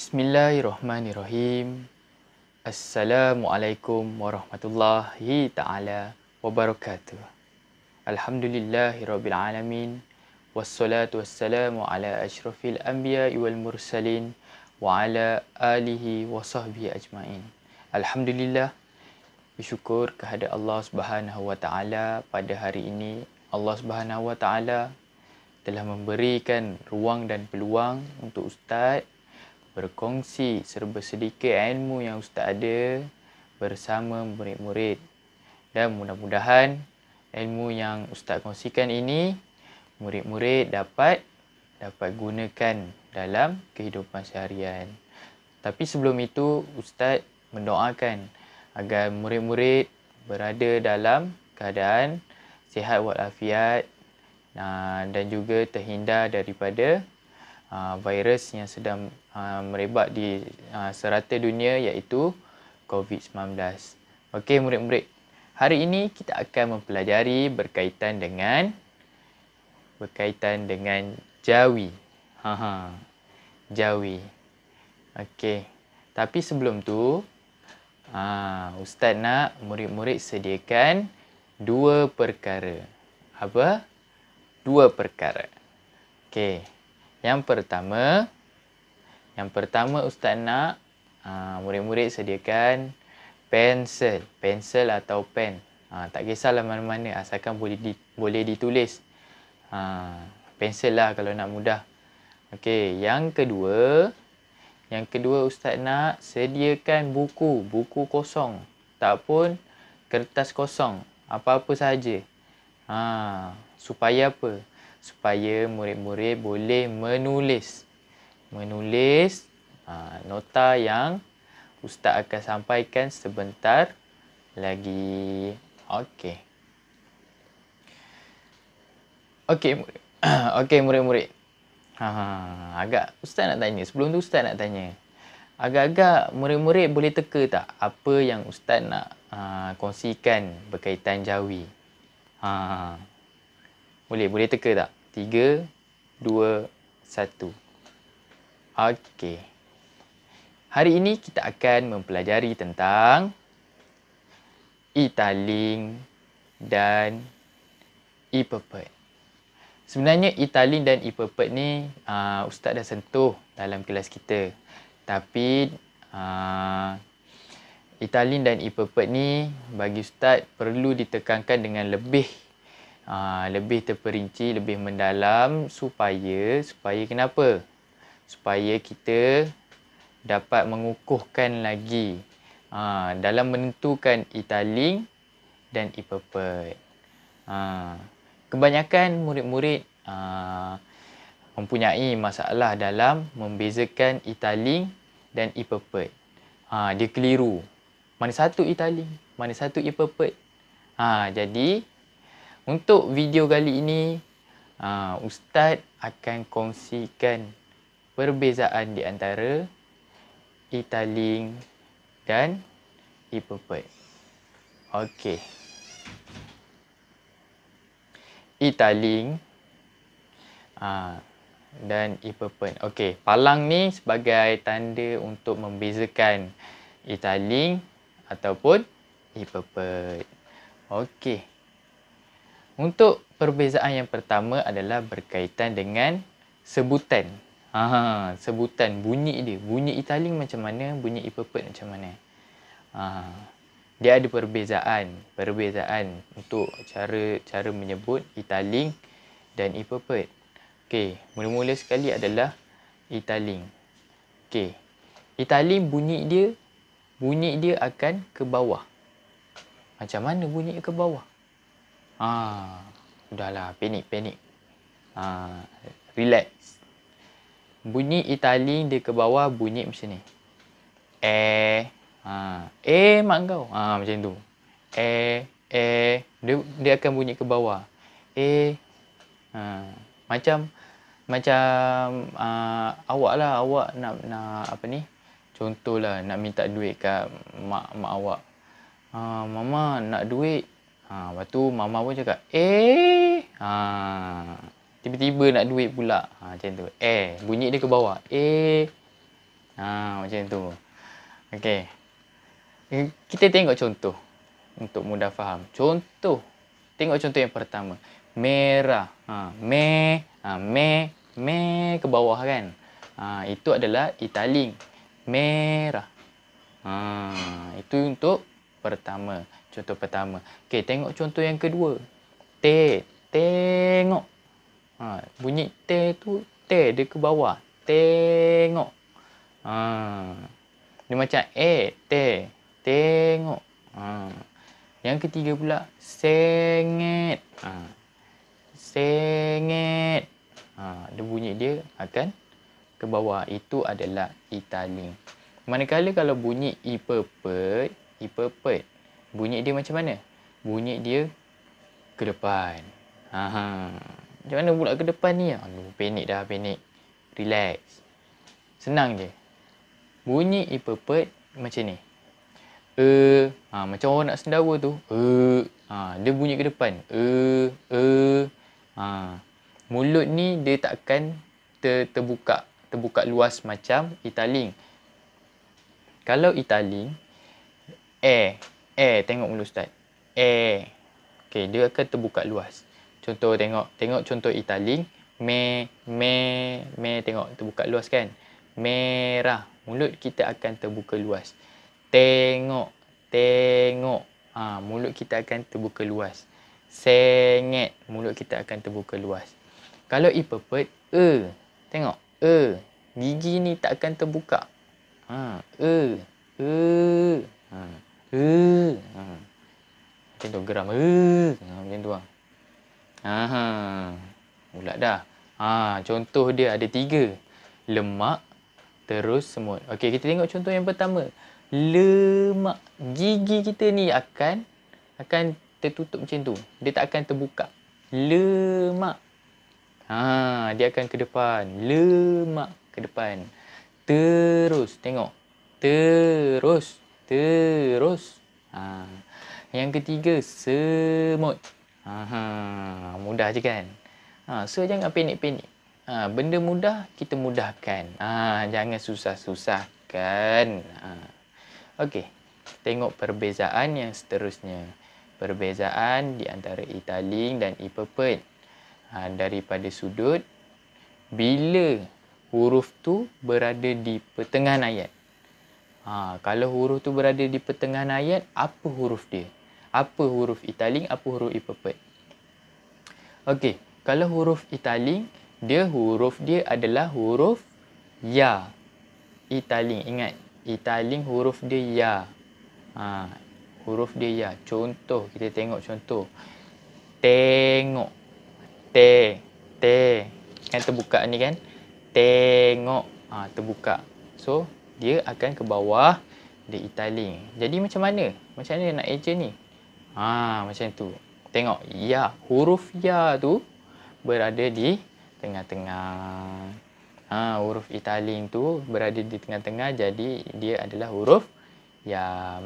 Bismillahirrahmanirrahim. Assalamualaikum warahmatullahi taala wabarakatuh. Alhamdulillahirabbil alamin wassalatu wassalamu ala asyrafil anbiya wal mursalin wa ala alihi wa sahbihi ajmain. Alhamdulillah bersyukur kepada Allah Subhanahu wa taala pada hari ini Allah Subhanahu wa taala telah memberikan ruang dan peluang untuk ustaz berkongsi serba sedikit ilmu yang ustaz ada bersama murid-murid. Dan mudah-mudahan ilmu yang ustaz kongsikan ini murid-murid dapat dapat gunakan dalam kehidupan seharian. Tapi sebelum itu ustaz mendoakan agar murid-murid berada dalam keadaan sihat walafiat dan juga terhindar daripada ah, virus yang sedang uh, ha, merebak di uh, serata dunia iaitu COVID-19. Okey murid-murid, hari ini kita akan mempelajari berkaitan dengan berkaitan dengan jawi. Ha ha. Jawi. Okey. Tapi sebelum tu uh, ustaz nak murid-murid sediakan dua perkara. Apa? Dua perkara. Okey. Yang pertama, yang pertama ustaz nak ah, murid-murid sediakan pensel, pensel atau pen. Ah, tak kisahlah mana-mana asalkan boleh di, boleh ditulis. Ah, pensel lah kalau nak mudah. Okey, yang kedua yang kedua ustaz nak sediakan buku, buku kosong tak pun kertas kosong, apa-apa sahaja. Ha, supaya apa? Supaya murid-murid boleh menulis menulis ha, nota yang ustaz akan sampaikan sebentar lagi. Okey. Okey. Okey murid-murid. Ha, ha, agak ustaz nak tanya. Sebelum tu ustaz nak tanya. Agak-agak murid-murid boleh teka tak apa yang ustaz nak ha, kongsikan berkaitan jawi? Ha. ha, ha. Boleh, boleh teka tak? Tiga, dua, satu. Okey. Hari ini kita akan mempelajari tentang italing dan epipet. Sebenarnya italing dan epipet ni uh, ustaz dah sentuh dalam kelas kita. Tapi uh, italing dan epipet ni bagi ustaz perlu ditekankan dengan lebih uh, lebih terperinci, lebih mendalam supaya supaya kenapa? supaya kita dapat mengukuhkan lagi ha, dalam menentukan italing dan iperpet. Ha, kebanyakan murid-murid ha, mempunyai masalah dalam membezakan italing dan iperpet. Ha, dia keliru. Mana satu italing, mana satu iperpet. Ha, jadi, untuk video kali ini, ha, Ustaz akan kongsikan perbezaan di antara Italing dan Epopet. Okey. Italing uh, ah, dan Epopet. Okey, palang ni sebagai tanda untuk membezakan Italing ataupun Epopet. Okey. Untuk perbezaan yang pertama adalah berkaitan dengan sebutan. Ah, sebutan bunyi dia, bunyi italing macam mana, bunyi iperpet macam mana. Ah, dia ada perbezaan, perbezaan untuk cara cara menyebut italing dan iperpet. Okey, mula-mula sekali adalah italing. Okey. Italing bunyi dia bunyi dia akan ke bawah. Macam mana bunyi ke bawah? Ah, sudahlah, panik-panik. Ah, relax bunyi italing dia ke bawah bunyi macam ni. Eh. Ha. Eh mak kau. Ha, macam tu. Eh. Eh. Dia, dia akan bunyi ke bawah. Eh. Ha. Macam. Macam. Uh, awak lah. Awak nak. nak apa ni. contoh lah Nak minta duit kat mak, mak awak. Ha, mama nak duit. Ha, lepas tu mama pun cakap. Eh. Ha. Tiba-tiba nak duit pula. Ha, macam tu. Eh, bunyi dia ke bawah. Eh. Ha, macam tu. Okey. Eh, kita tengok contoh. Untuk mudah faham. Contoh. Tengok contoh yang pertama. Merah. Ha, me. Ha, me. Me ke bawah kan. Ha, itu adalah italing. Merah. Ha, itu untuk pertama. Contoh pertama. Okey, tengok contoh yang kedua. Te. Tengok. Ha, bunyi te tu te dia ke bawah. Tengok. Ha. Dia macam e te tengok. Ha. Yang ketiga pula senget. Ha. Senget. Ha, dia bunyi dia akan ke bawah. Itu adalah itali. Manakala kalau bunyi i perpet, i perpet. Bunyi dia macam mana? Bunyi dia ke depan. ha. ha. Macam mana pula ke depan ni? Aduh, panik dah, panik. Relax. Senang je. Bunyi ipepet macam ni. Uh, ha, macam orang nak sendawa tu. Uh, ha, dia bunyi ke depan. Uh, uh, ha. Mulut ni dia takkan ter, terbuka. Terbuka luas macam italing. Kalau italing, eh, eh, tengok mulut start. Eh, okay, dia akan terbuka luas. Contoh tengok, tengok contoh italing. Me, me, me tengok terbuka luas kan? Merah. Mulut kita akan terbuka luas. Tengok, tengok. Ha, mulut kita akan terbuka luas. Sengit. Mulut kita akan terbuka luas. Kalau i perpet, e. Tengok, e. Gigi ni tak akan terbuka. Ha, e, e. Ha, e. Ha. Macam geram. E. Ha, macam tu lah. Aha. mulak dah. Ha, contoh dia ada tiga. Lemak, terus semut. Okey, kita tengok contoh yang pertama. Lemak. Gigi kita ni akan akan tertutup macam tu. Dia tak akan terbuka. Lemak. Ha, dia akan ke depan. Lemak ke depan. Terus. Tengok. Terus. Terus. Ha. Yang ketiga, semut. Semut. Aha, mudah je kan? Ha, so, jangan panik-panik. Ha, benda mudah, kita mudahkan. Ha, jangan susah-susahkan. Ha. Okey, tengok perbezaan yang seterusnya. Perbezaan di antara italing dan iperpet. Ha, daripada sudut, bila huruf tu berada di pertengahan ayat. Ha, kalau huruf tu berada di pertengahan ayat, apa huruf dia? apa huruf italing, apa huruf iperpet. Okey, kalau huruf italing, dia huruf dia adalah huruf ya. Italing, ingat. Italing huruf dia ya. Ha, huruf dia ya. Contoh, kita tengok contoh. Tengok. t, t, Kan terbuka ni kan? Tengok. Ha, terbuka. So, dia akan ke bawah. Dia italing. Jadi macam mana? Macam mana nak eja ni? Ha, macam tu. Tengok ya, huruf ya tu berada di tengah-tengah. Ha, huruf italing tu berada di tengah-tengah jadi dia adalah huruf ya.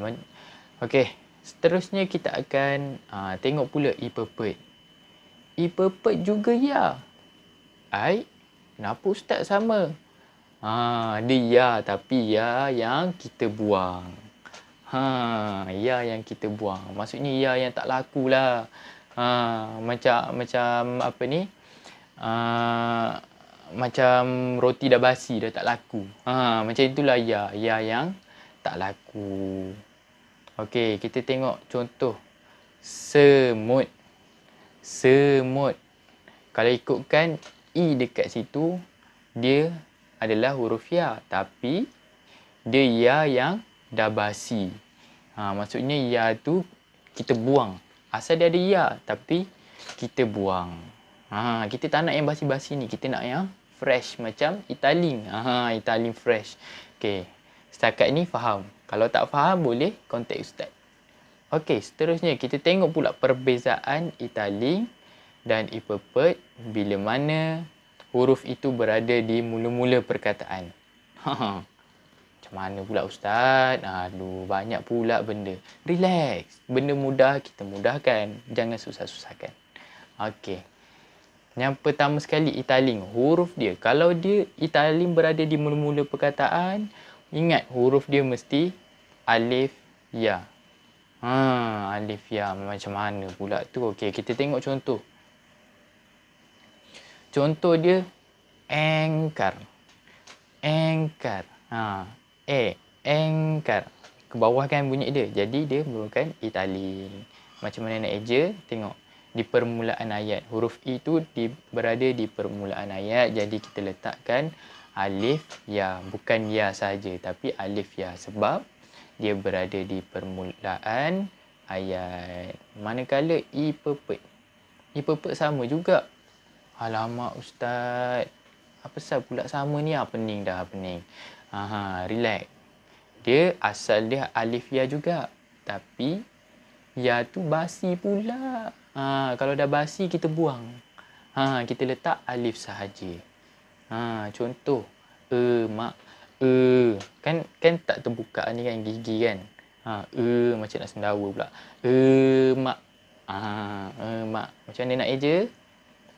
Okey, seterusnya kita akan ha, tengok pula I I E E Ipepet juga ya. Ai, kenapa ustaz sama? Ha, dia ya tapi ya yang kita buang. Ha, ya yang kita buang. Maksudnya ya yang tak laku lah. Ha, macam macam apa ni? Ha, macam roti dah basi dah tak laku. Ha, macam itulah ya, ya yang tak laku. Okey, kita tengok contoh semut. Semut. Kalau ikutkan i dekat situ dia adalah huruf ya tapi dia ya yang dah basi. Ha, maksudnya ya tu kita buang. Asal dia ada ya tapi kita buang. Ha, kita tak nak yang basi-basi ni. Kita nak yang fresh macam Italing. Ha, Italing fresh. Okay. Setakat ni faham. Kalau tak faham boleh contact ustaz. Okay, seterusnya kita tengok pula perbezaan Italing dan Ipepet bila mana huruf itu berada di mula-mula perkataan. Ha, mana pula ustaz aduh banyak pula benda relax benda mudah kita mudahkan jangan susah-susahkan okey yang pertama sekali italing huruf dia kalau dia italing berada di mula-mula perkataan ingat huruf dia mesti alif ya ha alif ya macam mana pula tu okey kita tengok contoh contoh dia engkar engkar ha E Anchor Ke bawah kan bunyi dia Jadi dia merupakan italin Macam mana nak eja Tengok Di permulaan ayat Huruf E tu di, berada di permulaan ayat Jadi kita letakkan Alif Ya Bukan Ya saja, Tapi Alif Ya Sebab Dia berada di permulaan Ayat Manakala E perpet E perpet sama juga Alamak Ustaz apa sah pula sama ni ah pening dah Apa pening. Aha, relax. Dia asal dia alif ya juga. Tapi ya tu basi pula. Ha, kalau dah basi kita buang. Ha, kita letak alif sahaja. Ha, contoh e mak e kan kan tak terbuka ni kan gigi kan. Ha, e macam nak sendawa pula. E mak. Ha, e mak. Macam mana nak eja?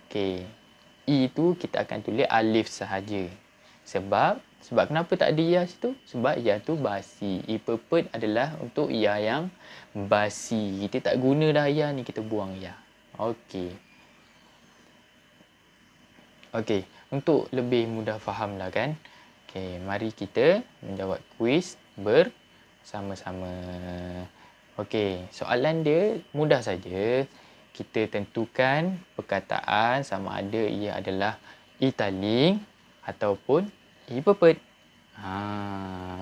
Okey. E tu kita akan tulis alif sahaja. Sebab sebab kenapa tak ada ya situ? Sebab ya tu basi. Ipepet adalah untuk ya yang basi. Kita tak guna dah ya ni, kita buang ya. Okey. Okey, untuk lebih mudah faham lah kan. Okey, mari kita menjawab kuis bersama-sama. Okey, soalan dia mudah saja. Kita tentukan perkataan sama ada ia adalah italing ataupun Ipepet. Ha,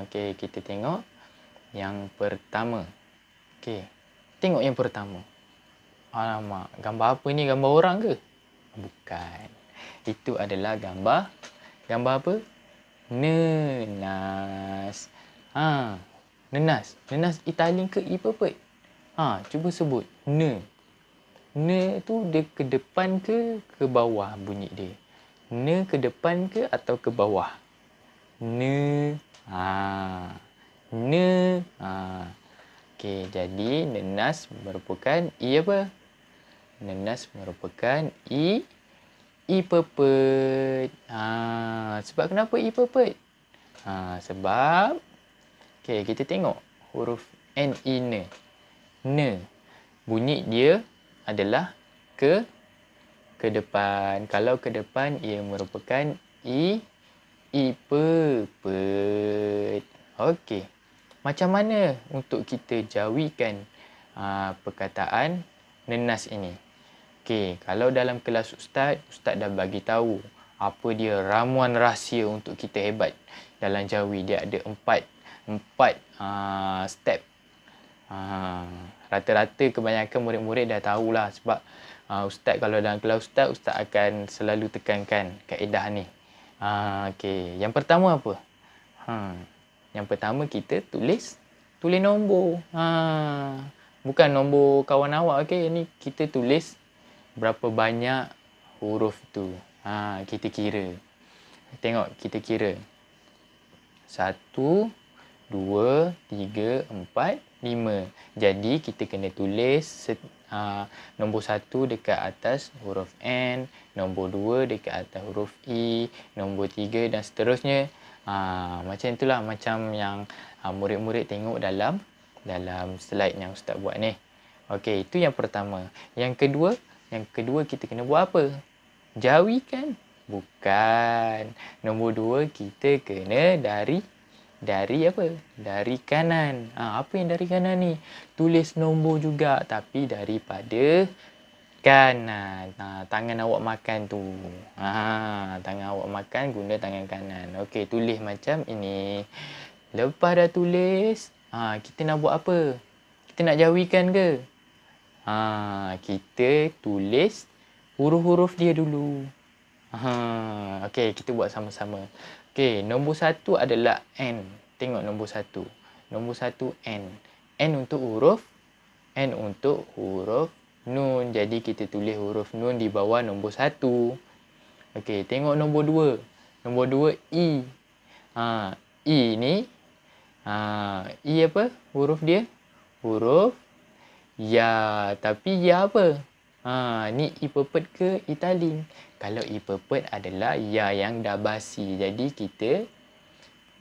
okey kita tengok yang pertama. Okey. Tengok yang pertama. Alamak, gambar apa ni? Gambar orang ke? Bukan. Itu adalah gambar gambar apa? Nenas. Ha, nenas. Nenas Italian ke Ipepet? Ha, cuba sebut. Ne. Ne tu dia ke depan ke ke bawah bunyi dia? Ne ke depan ke atau ke bawah? ne ha ne ha okey jadi nenas merupakan i apa nenas merupakan i i pepet ha sebab kenapa i pepet ha sebab okey kita tengok huruf n i ne ne bunyi dia adalah ke ke depan kalau ke depan ia merupakan i Ipepet, Okey. Macam mana untuk kita jawikan aa, ah, perkataan nenas ini? Okey, kalau dalam kelas ustaz, ustaz dah bagi tahu apa dia ramuan rahsia untuk kita hebat dalam jawi. Dia ada empat empat aa, ah, step. Ah, rata-rata kebanyakan murid-murid dah tahulah sebab aa, ustaz kalau dalam kelas ustaz, ustaz akan selalu tekankan kaedah ni. Ah, okay. Yang pertama apa? Ha. Yang pertama kita tulis tulis nombor. Ha. Bukan nombor kawan awak Okay, Ini kita tulis berapa banyak huruf tu. Ha, kita kira. Tengok kita kira. satu, dua, tiga, empat, lima. Jadi kita kena tulis Ha, nombor satu dekat atas huruf N, nombor dua dekat atas huruf I, nombor tiga dan seterusnya. Aa, ha, macam itulah macam yang ha, murid-murid tengok dalam dalam slide yang Ustaz buat ni. Okey, itu yang pertama. Yang kedua, yang kedua kita kena buat apa? Jawi kan? Bukan. Nombor dua, kita kena dari dari apa? Dari kanan. Ha, apa yang dari kanan ni? Tulis nombor juga tapi daripada kanan. Ha, tangan awak makan tu. Ha, tangan awak makan guna tangan kanan. Okey, tulis macam ini. Lepas dah tulis, ha, kita nak buat apa? Kita nak jawikan ke? Ha, kita tulis huruf-huruf dia dulu. Ha, Okey, kita buat sama-sama. Okey, nombor satu adalah N. Tengok nombor satu. Nombor satu N. N untuk huruf. N untuk huruf nun. Jadi, kita tulis huruf nun di bawah nombor satu. Okey, tengok nombor dua. Nombor dua, i. Ha, i ni. Ha, i apa huruf dia? Huruf Ya. Tapi Ya apa? Ha, ni e ke italing? Kalau e adalah ya yang dah basi. Jadi, kita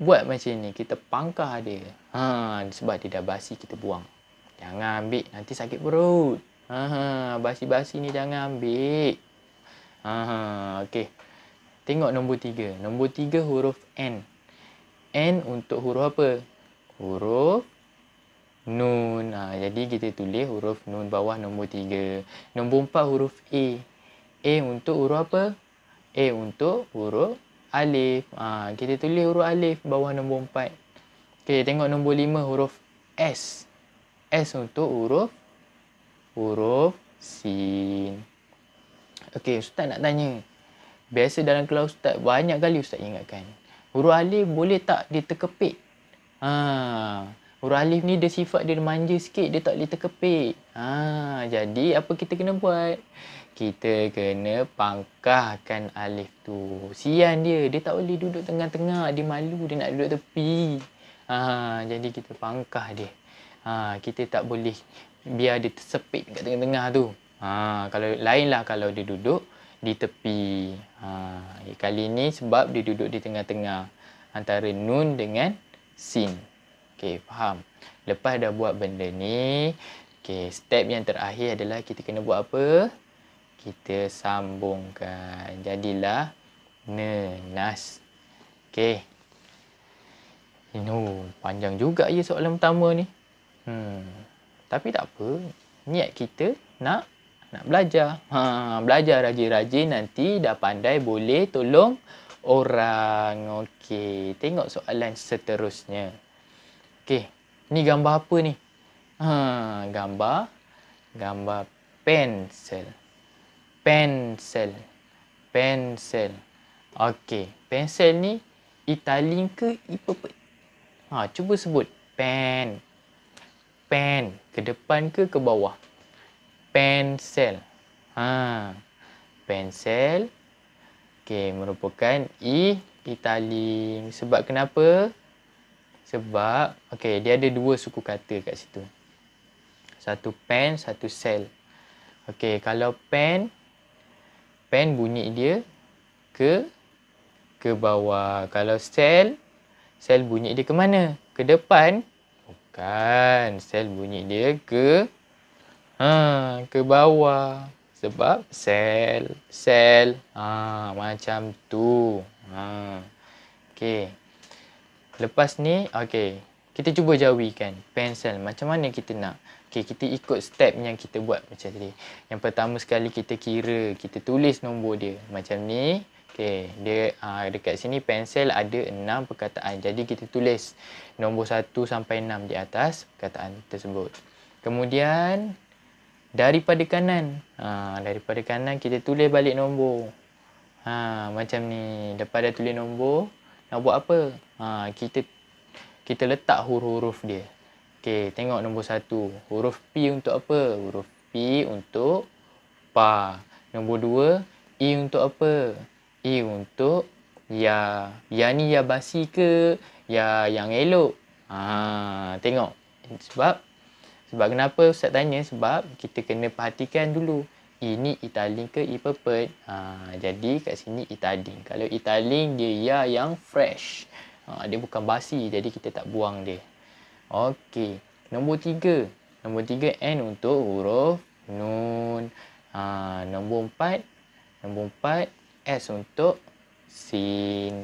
buat macam ni. Kita pangkah dia. Ha, sebab dia dah basi, kita buang. Jangan ambil. Nanti sakit perut. Ha, ha, basi-basi ni jangan ambil. Ha, ha okay. Tengok nombor tiga. Nombor tiga huruf N. N untuk huruf apa? Huruf Nun. Ha, jadi kita tulis huruf nun bawah nombor tiga, Nombor empat huruf A. A untuk huruf apa? A untuk huruf alif. Ha, kita tulis huruf alif bawah nombor empat. Okay tengok nombor lima huruf S. S untuk huruf huruf sin. Okay, ustaz nak tanya. Biasa dalam kelas ustaz banyak kali ustaz ingatkan. Huruf alif boleh tak diterkepit? Ha. Huruf alif ni dia sifat dia manja sikit, dia tak boleh terkepik. Ha, jadi apa kita kena buat? Kita kena pangkahkan alif tu. Sian dia, dia tak boleh duduk tengah-tengah, dia malu dia nak duduk tepi. Ha, jadi kita pangkah dia. Ha, kita tak boleh biar dia tersepit kat tengah-tengah tu. Ha, kalau lainlah kalau dia duduk di tepi. Ha, kali ni sebab dia duduk di tengah-tengah antara nun dengan sin. Okey, faham. Lepas dah buat benda ni, okey, step yang terakhir adalah kita kena buat apa? Kita sambungkan. Jadilah nenas. Okey. Ini eh, panjang juga ya soalan pertama ni. Hmm. Tapi tak apa. Niat kita nak nak belajar. Ha, belajar rajin-rajin nanti dah pandai boleh tolong orang. Okey. Tengok soalan seterusnya. Okey, ni gambar apa ni? Ha, gambar gambar pensel. Pensel. Pensel. Okey, pensel ni Italian ke Ipepe? Ha, cuba sebut. Pen. Pen ke depan ke ke bawah? Pensel. Ha. Pensel. Okey, merupakan I Italian. Sebab kenapa? Sebab okay, dia ada dua suku kata kat situ. Satu pen, satu sel. Okay, kalau pen, pen bunyi dia ke ke bawah. Kalau sel, sel bunyi dia ke mana? Ke depan? Bukan. Sel bunyi dia ke ha, ke bawah. Sebab sel, sel. Ha, macam tu. Ha. Okay. Lepas ni, okey. Kita cuba kan, pensel. Macam mana kita nak? Okey, kita ikut step yang kita buat macam tadi. Yang pertama sekali kita kira, kita tulis nombor dia. Macam ni. Okey, dia aa, ah, dekat sini pensel ada enam perkataan. Jadi kita tulis nombor satu sampai enam di atas perkataan tersebut. Kemudian daripada kanan. Ha, daripada kanan kita tulis balik nombor. Ha, macam ni. Lepas dah tulis nombor, nak buat apa? Ha, kita kita letak huruf-huruf dia. Okey, tengok nombor satu. Huruf P untuk apa? Huruf P untuk pa. Nombor dua, i untuk apa? i untuk ya. Ya ni ya basi ke? Ya yang elok. Ha, tengok. Sebab sebab kenapa Ustaz tanya? Sebab kita kena perhatikan dulu ini italing ke iperpet ha, jadi kat sini italing kalau italing dia ya yang fresh ha, dia bukan basi jadi kita tak buang dia okey nombor tiga, nombor tiga n untuk huruf nun ha, nombor empat, nombor empat s untuk sin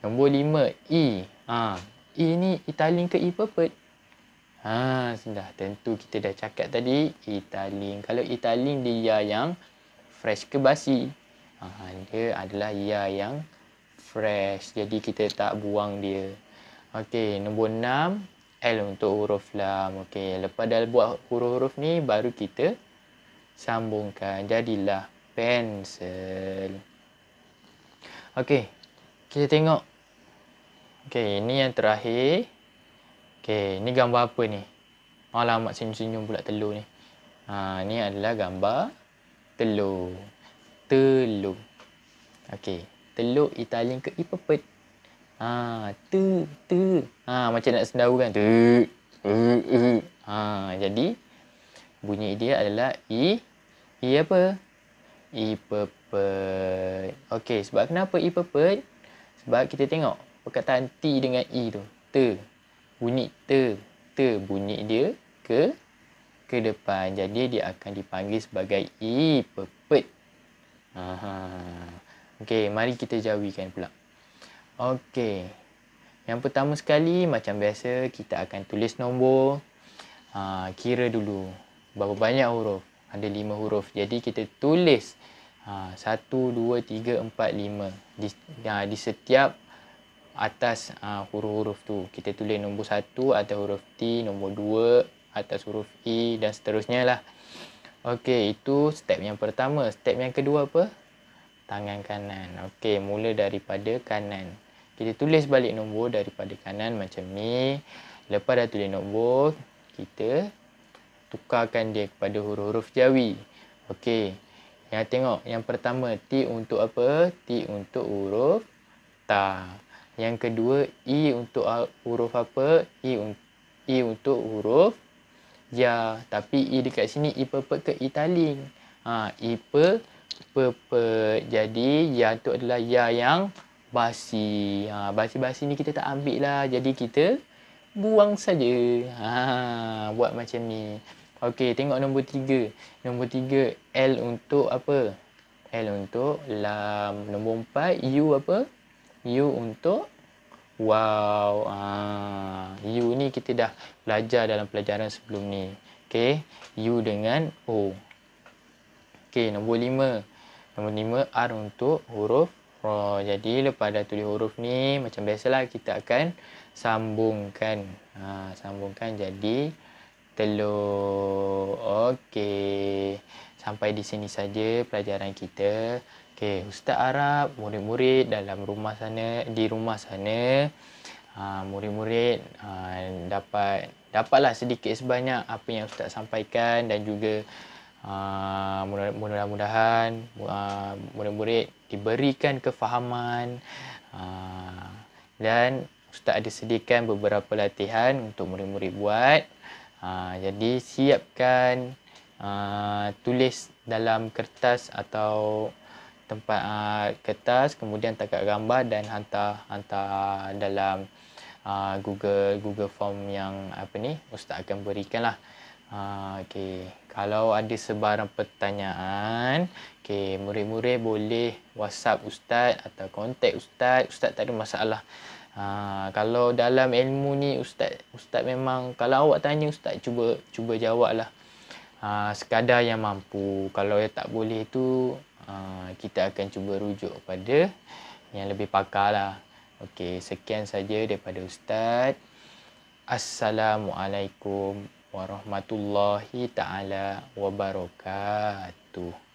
nombor lima e ha, e ni italing ke iperpet Ha, sudah tentu kita dah cakap tadi Italing. Kalau Italing dia ya yang fresh ke basi? Ha, dia adalah ya yang fresh. Jadi kita tak buang dia. Okey, nombor 6 L untuk huruf lam. Okey, lepas dah buat huruf-huruf ni baru kita sambungkan. Jadilah pencil. Okey, kita tengok. Okey, ini yang terakhir. Okey, ni gambar apa ni? Alamak senyum-senyum pula telur ni. Ha, ni adalah gambar telur. Telur. Okey, telur Italian ke ipepet. Ha, tu tu. Ha, macam nak sendau kan? Tu. Ha, jadi bunyi dia adalah i i apa? Ipepet. Okey, sebab kenapa ipepet? Sebab kita tengok perkataan t dengan i tu. Tu bunyi te te bunyi dia ke ke depan jadi dia akan dipanggil sebagai i pepet aha okey mari kita jawikan pula okey yang pertama sekali macam biasa kita akan tulis nombor ha, kira dulu berapa banyak huruf ada lima huruf jadi kita tulis ha, satu dua tiga empat lima di, ha, di setiap atas uh, huruf-huruf tu. Kita tulis nombor satu atas huruf T, nombor dua atas huruf I e dan seterusnya lah. Okey, itu step yang pertama. Step yang kedua apa? Tangan kanan. Okey, mula daripada kanan. Kita tulis balik nombor daripada kanan macam ni. Lepas dah tulis nombor, kita tukarkan dia kepada huruf-huruf jawi. Okey. Yang tengok, yang pertama T untuk apa? T untuk huruf ta. Yang kedua, I untuk huruf apa? I, un I untuk huruf ya. Tapi I dekat sini, I perpet ke I taling? Ha, I perpet. Jadi, ya tu adalah ya yang basi. Ha, basi-basi ha, ni kita tak ambil lah. Jadi, kita buang saja. Ha, buat macam ni. Okey, tengok nombor tiga. Nombor tiga, L untuk apa? L untuk lam. Nombor empat, U apa? U untuk wow. Ah, U ni kita dah belajar dalam pelajaran sebelum ni. Okay. U dengan O. Okay. Nombor lima. Nombor lima R untuk huruf R. Jadi lepas dah tulis huruf ni macam biasalah kita akan sambungkan. Ha, sambungkan jadi telur. Okay. Sampai di sini saja pelajaran kita. Okey, ustaz Arab murid-murid dalam rumah sana, di rumah sana, aa, ah, murid-murid aa, ah, dapat dapatlah sedikit sebanyak apa yang ustaz sampaikan dan juga aa, ah, mudah-mudahan aa, murid-murid diberikan kefahaman aa, dan ustaz ada sediakan beberapa latihan untuk murid-murid buat. Aa, jadi siapkan aa, tulis dalam kertas atau tempat uh, kertas kemudian tangkap gambar dan hantar hantar dalam uh, Google Google form yang apa ni ustaz akan berikanlah uh, ah, Okay, kalau ada sebarang pertanyaan okay, murid-murid boleh WhatsApp ustaz atau kontak ustaz ustaz tak ada masalah uh, kalau dalam ilmu ni ustaz ustaz memang kalau awak tanya ustaz cuba cuba jawablah Uh, sekadar yang mampu kalau yang tak boleh tu Ah, kita akan cuba rujuk pada yang lebih pakar lah. Okey, sekian saja daripada Ustaz. Assalamualaikum warahmatullahi taala wabarakatuh.